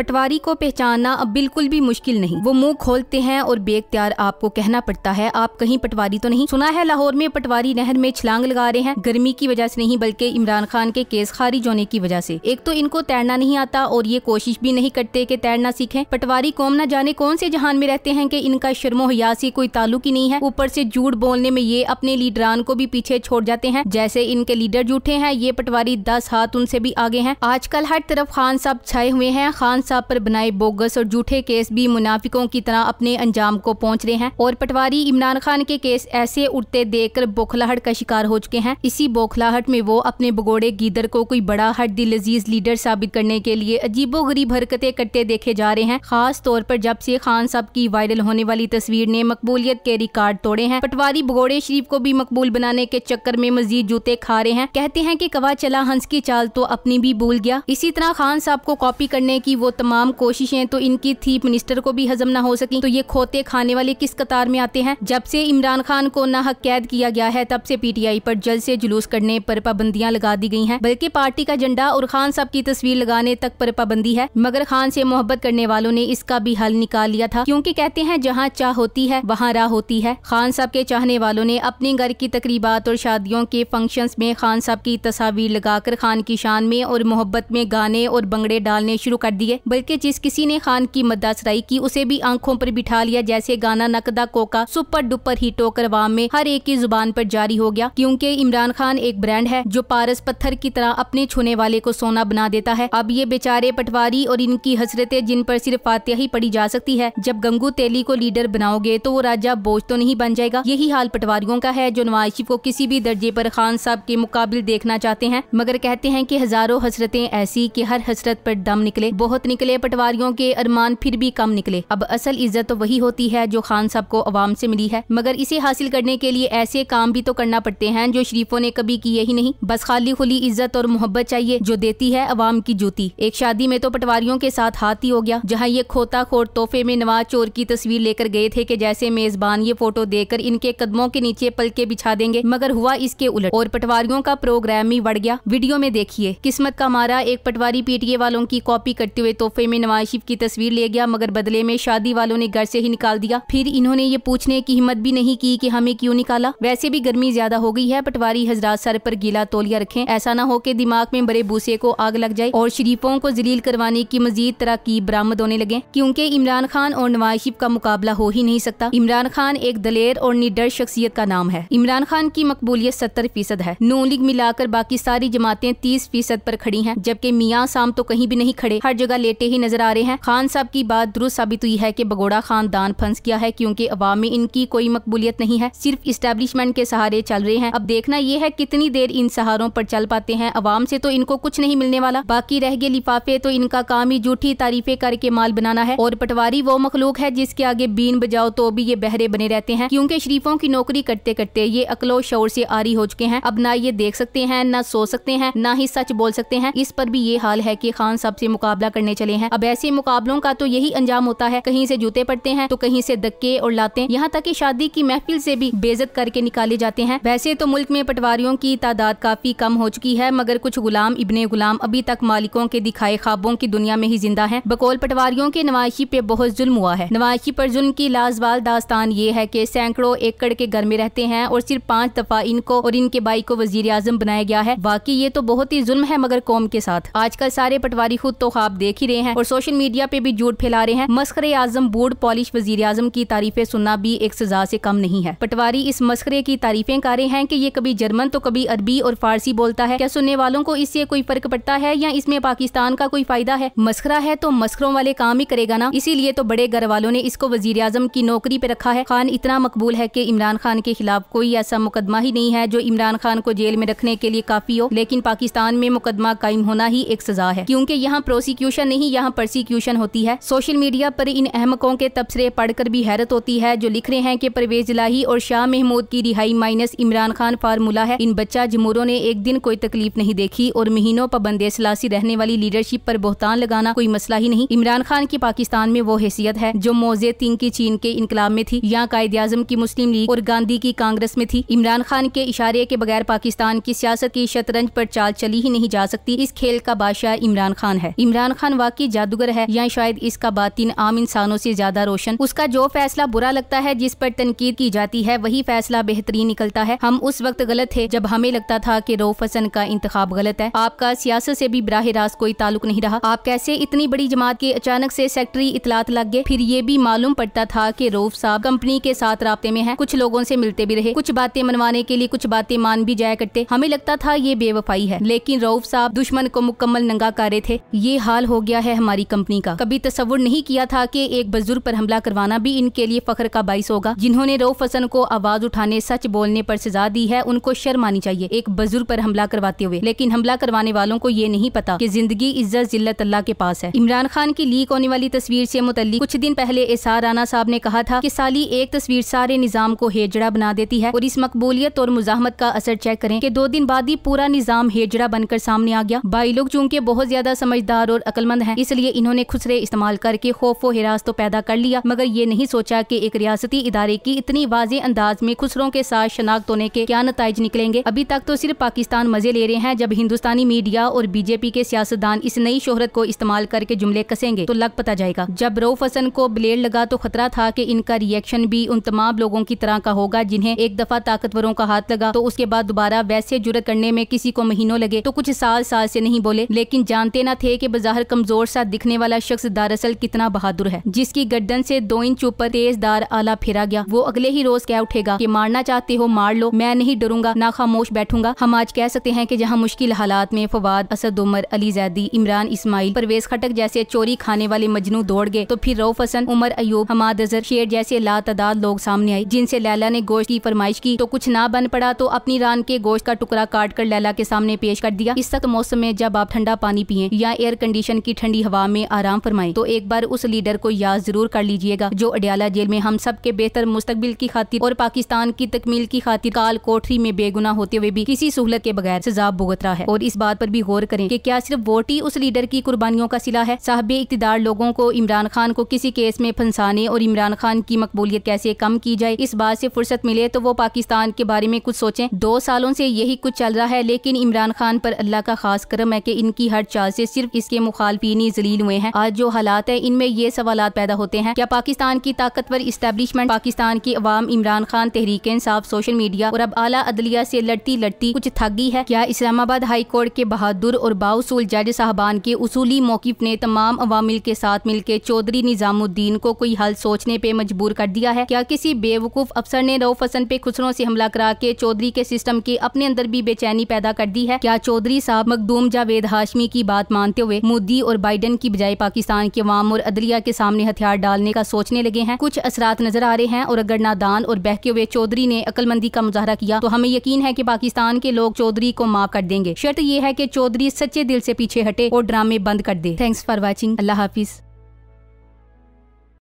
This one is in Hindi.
पटवारी को पहचानना अब बिल्कुल भी मुश्किल नहीं वो मुंह खोलते हैं और बेख्तियार आपको कहना पड़ता है आप कहीं पटवारी तो नहीं सुना है लाहौर में पटवारी नहर में छलांग लगा रहे हैं गर्मी की वजह से नहीं बल्कि इमरान खान के केस खारिज होने की वजह से एक तो इनको तैरना नहीं आता और ये कोशिश भी नहीं करते कि तैरना सीखें पटवारी कौम न जाने कौन से जहान में रहते हैं कि इनका शर्मो हया से कोई ताल्लुक ही नहीं है ऊपर से झूठ बोलने में ये अपने लीडरान को भी पीछे छोड़ जाते हैं जैसे इनके लीडर जूठे हैं ये पटवारी दस हाथ उनसे भी आगे हैं आजकल हर तरफ खान साहब छाए हुए हैं खान साहब पर बनाए बोगस और झूठे केस भी मुनाफिकों की तरह अपने अंजाम को पहुंच रहे हैं और पटवारी इमरान खान के केस ऐसे उड़ते देख कर बौखलाहट का शिकार हो चुके हैं इसी बौखलाहट में वो अपने बगोड़े गीदर को कोई बड़ा हट दिल अजीज लीडर साबित करने के लिए अजीबो गरीब हरकतें करते देखे जा रहे हैं खास तौर पर जब से खान साहब की वायरल होने वाली तस्वीर ने मकबूलियत के रिकॉर्ड तोड़े हैं पटवारी बगोड़े शरीफ को भी मकबूल बनाने के चक्कर में मजीद जूते खा रहे हैं कहते हैं की कवा चला हंस की चाल तो अपनी भी भूल गया इसी तरह खान साहब को कॉपी करने की वो तमाम कोशिशें तो इनकी थी मिनिस्टर को भी हजम ना हो सकी तो ये खोते खाने वाले किस कतार में आते हैं जब से इमरान खान को हक कैद किया गया है तब से पीटीआई पर जल्द से जुलूस करने पर पाबंदियां लगा दी गई हैं बल्कि पार्टी का झंडा और खान साहब की तस्वीर लगाने तक पर पाबंदी है मगर खान से मोहब्बत करने वालों ने इसका भी हल निकाल लिया था क्यूँकी कहते हैं जहाँ चाह होती है वहाँ राह होती है खान साहब के चाहने वालों ने अपने घर की तकरीबात और शादियों के फंक्शन में खान साहब की तस्वीर लगाकर खान की शान में और मोहब्बत में गाने और बंगड़े डालने शुरू कर दिए बल्कि जिस किसी ने खान की मदासराई की उसे भी आंखों पर बिठा लिया जैसे गाना नकदा कोका सुपर डुपर हिट होकर वाम में हर एक की जुबान पर जारी हो गया क्योंकि इमरान खान एक ब्रांड है जो पारस पत्थर की तरह अपने छूने वाले को सोना बना देता है अब ये बेचारे पटवारी और इनकी हसरतें जिन पर सिर्फ फातिया ही पड़ी जा सकती है जब गंगू तेली को लीडर बनाओगे तो वो राजा बोझ तो नहीं बन जाएगा यही हाल पटवारियों का है जो नवाज को किसी भी दर्जे पर खान साहब के मुकाबले देखना चाहते हैं मगर कहते हैं की हजारों हसरतें ऐसी की हर हसरत पर दम निकले बहुत निकले पटवारियों के अरमान फिर भी कम निकले अब असल इज्जत तो वही होती है जो खान साहब को अवाम से मिली है मगर इसे हासिल करने के लिए ऐसे काम भी तो करना पड़ते हैं जो शरीफों ने कभी किए ही नहीं बस खाली खुली इज्जत और मोहब्बत चाहिए जो देती है अवाम की जूती एक शादी में तो पटवारियों के साथ हाथ ही हो गया जहाँ ये खोता खोर तोहफे में नवाज चोर की तस्वीर लेकर गए थे की जैसे मेजबान ये फोटो देकर इनके कदमों के नीचे पलके बिछा देंगे मगर हुआ इसके उलट और पटवारियों का प्रोग्राम ही बढ़ गया वीडियो में देखिए किस्मत का मारा एक पटवारी पीटीए वालों की कॉपी करते हुए तोहफे में नवाज शरीफ की तस्वीर ले गया मगर बदले में शादी वालों ने घर से ही निकाल दिया फिर इन्होंने ये पूछने की हिम्मत भी नहीं की कि हमें क्यों निकाला वैसे भी गर्मी ज्यादा हो गई है पटवारी हजरात सर पर गीला तोलिया रखें ऐसा ना हो कि दिमाग में बड़े भूसे को आग लग जाए और शरीफों को जलील करवाने की मजीद तरक्की बरामद होने लगे क्यूँकी इमरान खान और नवाज शरीफ का मुकाबला हो ही नहीं सकता इमरान खान एक दलेर और निडर शख्सियत का नाम है इमरान खान की मकबूलियत सत्तर फीसद है नून लीग मिलाकर बाकी सारी जमातें तीस फीसद पर खड़ी है जबकि मियाँ शाम तो कहीं भी नहीं खड़े हर जगह ले बेटे ही नजर आ रहे हैं खान साहब की बात दुरुस्त साबित हुई है की बगोड़ा खानदान फंस गया है क्यूँकी अवाम में इनकी कोई मकबूलियत नहीं है सिर्फ इस्टेब्लिशमेंट के सहारे चल रहे हैं अब देखना ये है कितनी देर इन सहारों पर चल पाते हैं अवाम से तो इनको कुछ नहीं मिलने वाला बाकी रह गए लिफाफे तो इनका काम ही झूठी तारीफे करके माल बनाना है और पटवारी वो मखलूक है जिसके आगे बीन बजाओ तो भी ये बहरे बने रहते हैं क्योंकि शरीफों की नौकरी करते करते ये अकलो शोर से आरी हो चुके हैं अब ना ये देख सकते हैं ना सो सकते हैं ना ही सच बोल सकते हैं इस पर भी ये हाल है की खान साहब से मुकाबला करने चले हैं अब ऐसे मुकाबलों का तो यही अंजाम होता है कहीं से जूते पड़ते हैं तो कहीं से धक्के और लाते यहाँ तक की शादी की महफिल से भी बेजत करके निकाले जाते हैं वैसे तो मुल्क में पटवारियों की तादाद काफी कम हो चुकी है मगर कुछ गुलाम इबन गुलाम अभी तक मालिकों के दिखाए ख्वाबों की दुनिया में ही जिंदा है बकौल पटवारियों के नवाशी पे बहुत जुल्म हुआ है नवाशी पर जुल्म की लाजवाल दास्तान ये है की सैकड़ों एकड़ के घर में रहते हैं और सिर्फ पाँच दफा इनको और इनके भाई को वजीर आजम बनाया गया है बाकी ये तो बहुत ही जुल्म है मगर कौम के साथ आजकल सारे पटवारी खुद तो ख्वाब देख ही रहे हैं और सोशल मीडिया पे भी झूठ फैला रहे हैं मस्कर आजम बोर्ड पॉलिश वजीर आजम की तारीफें सुनना भी एक सजा से कम नहीं है पटवारी इस मस्करे की तारीफें कर रहे हैं की ये कभी जर्मन तो कभी अरबी और फारसी बोलता है क्या सुनने वालों को इससे कोई फर्क पड़ता है या इसमें पाकिस्तान का कोई फायदा है मस्करा है तो मस्करों वाले काम ही करेगा ना इसीलिए तो बड़े घर वालों ने इसको वजीर आजम की नौकरी पे रखा है खान इतना मकबूल है की इमरान खान के खिलाफ कोई ऐसा मुकदमा ही नहीं है जो इमरान खान को जेल में रखने के लिए काफी हो लेकिन पाकिस्तान में मुकदमा कायम होना ही एक सजा है क्यूँकी यहाँ प्रोसिक्यूशन नहीं ही यहाँ प्रोसिक्यूशन होती है सोशल मीडिया पर इन अहमकों के तबसरे पढ़कर भी हैरत होती है जो लिख रहे हैं कि परवेज लाही और शाह महमूद की रिहाई माइनस इमरान खान फार्मूला है इन बच्चा जमूरों ने एक दिन कोई तकलीफ नहीं देखी और महीनों पाबंदे सलासी रहने वाली लीडरशिप पर बोहतान लगाना कोई मसला ही नहीं इमरान खान की पाकिस्तान में वो हैसियत है जो मोजे तिंग की चीन के इनकलाब में थी यहाँ कायद आजम की मुस्लिम लीग और गांधी की कांग्रेस में थी इमरान खान के इशारे के बगैर पाकिस्तान की सियासत की शतरंज पर चाल चली ही नहीं जा सकती इस खेल का बादशाह इमरान खान है इमरान खान की जादूगर है या शायद इसका बातिन आम इंसानों से ज्यादा रोशन उसका जो फैसला बुरा लगता है जिस पर तनकीद की जाती है वही फैसला बेहतरीन निकलता है हम उस वक्त गलत थे जब हमें लगता था की रोफ हसन का इंतखा गलत है आपका सियासत ऐसी भी बराह रास्त कोई ताल्लुक नहीं रहा आप कैसे इतनी बड़ी जमात के अचानक ऐसी सेक्रेटरी इतलात लग गए फिर ये भी मालूम पड़ता था की रोफ साहब कंपनी के साथ रबते में है कुछ लोगों ऐसी मिलते भी रहे कुछ बातें मनवाने के लिए कुछ बातें मान भी जाया करते हमें लगता था ये बेवफाई है लेकिन रऊफ साहब दुश्मन को मुकम्मल नंगा कर रहे थे ये हाल हो गया है हमारी कंपनी का कभी तस्वुर नहीं किया था कि एक बुजुर्ग पर हमला करवाना भी इनके लिए फख्र का बाइस होगा जिन्होंने रऊफ हसन को आवाज उठाने सच बोलने पर सजा दी है उनको शर्म आनी चाहिए एक बुजुर्ग पर हमला करवाते हुए लेकिन हमला करवाने वालों को ये नहीं पता की जिंदगी इज्जत जिल्लत अल्लाह के पास है इमरान खान की लीक होने वाली तस्वीर ऐसी मुतल कुछ दिन पहले एसार राना साहब ने कहा था की साली एक तस्वीर सारे निज़ाम को हेजड़ा बना देती है और इस मकबूलियत और मुजामत का असर चेक करें की दो दिन बाद ही पूरा निज़ाम हेजड़ा बनकर सामने आ गया बाई लोग चूंकि बहुत ज्यादा समझदार और अकलमंद पसंद है इसलिए इन्होंने खुसरे इस्तेमाल करके खौफ व हिरास तो पैदा कर लिया मगर ये नहीं सोचा की एक रियासती इदारे की इतनी वाजे अंदाज में खुसरों के साथ शनाख्त होने के क्या नतज निकलेंगे अभी तक तो सिर्फ पाकिस्तान मजे ले रहे हैं जब हिंदुस्तानी मीडिया और बीजेपी के सियासतदान इस नई शोहरत को इस्तेमाल करके जुमले कसेंगे तो लग पता जाएगा जब रऊफ हसन को ब्लेड लगा तो खतरा था कि इनका रिएक्शन भी उन तमाम लोगों की तरह का होगा जिन्हें एक दफा ताकतवरों का हाथ लगा तो उसके बाद दोबारा वैसे जुरत करने में किसी को महीनों लगे तो कुछ साल साल से नहीं बोले लेकिन जानते न थे की बाजार कमजोर कमजोर सा दिखने वाला शख्स दरअसल कितना बहादुर है जिसकी गर्दन से दो इंच ऊपर तेज दार आला फेरा गया वो अगले ही रोज कह उठेगा कि मारना चाहते हो मार लो मैं नहीं डरूंगा ना खामोश बैठूंगा हम आज कह सकते हैं कि जहाँ मुश्किल हालात में फवाद असद उमर अली जैदी इमरान इस्माइल परवेज खटक जैसे चोरी खाने वाले मजनू दौड़ गए तो फिर रऊफ हसन उमर अयूब हमाद अजहर शेर जैसे लातदाद लोग सामने आए जिनसे लैला ने गोश्त की फरमाइश की तो कुछ ना बन पड़ा तो अपनी रान के गोश्त का टुकड़ा काट कर लैला के सामने पेश कर दिया इस सख्त मौसम में जब आप ठंडा पानी पिए या एयर कंडीशन की ठंडी हवा में आराम फरमाए तो एक बार उस लीडर को याद जरूर कर लीजिएगा जो अडियाला जेल में हम सब के बेहतर मुस्तबिल की खातिर और पाकिस्तान की तकमील की खातिर काल कोठरी में बेगुना होते हुए भी किसी सहूलत के बगैर सजा भुगत रहा है और इस बात पर भी गौर करें कि क्या सिर्फ वोट ही उस लीडर की कुर्बानियों का सिला है साहब इकतदार लोगों को इमरान खान को किसी केस में फंसाने और इमरान खान की मकबूलियत कैसे कम की जाए इस बात ऐसी फुर्सत मिले तो वो पाकिस्तान के बारे में कुछ सोचे दो सालों ऐसी यही कुछ चल रहा है लेकिन इमरान खान पर अल्लाह का खास क्रम है की इनकी हर चाल ऐसी सिर्फ इसके मुखालफी दीनी जलील हुए हैं आज जो हालात है इनमें ये सवाल पैदा होते हैं क्या पाकिस्तान की ताकतवर इस्टेब्लिशमेंट पाकिस्तान की अवाम इमरान खान तहरीक इंसाफ सोशल मीडिया और अब आला अदलिया से लड़ती लड़ती कुछ थगी है क्या इस्लामाबाद हाई कोर्ट के बहादुर और बाउसूल जज साहबान के उसूली मौकफ ने तमाम अवामिल के साथ मिलकर चौधरी निजामुद्दीन को कोई हल सोचने पे मजबूर कर दिया है क्या किसी बेवकूफ अफसर ने रऊफ फसन पे खुसरों से हमला करा के चौधरी के सिस्टम के अपने अंदर भी बेचैनी पैदा कर दी है क्या चौधरी साहब मखदूम जावेद हाशमी की बात मानते हुए मोदी और बाइडन की बजाय पाकिस्तान के अवाम और अदलिया के सामने हथियार डालने का सोचने लगे हैं कुछ असरात नजर आ रहे हैं और अगर नादान और बहके हुए चौधरी ने अकलमंदी का मुजाहरा किया तो हमें यकीन है की पाकिस्तान के लोग चौधरी को माफ कर देंगे शर्त यह है की चौधरी सच्चे दिल ऐसी पीछे हटे और ड्रामे बंद कर दे थैंक्स फॉर वॉचिंग अल्लाह हाफिज़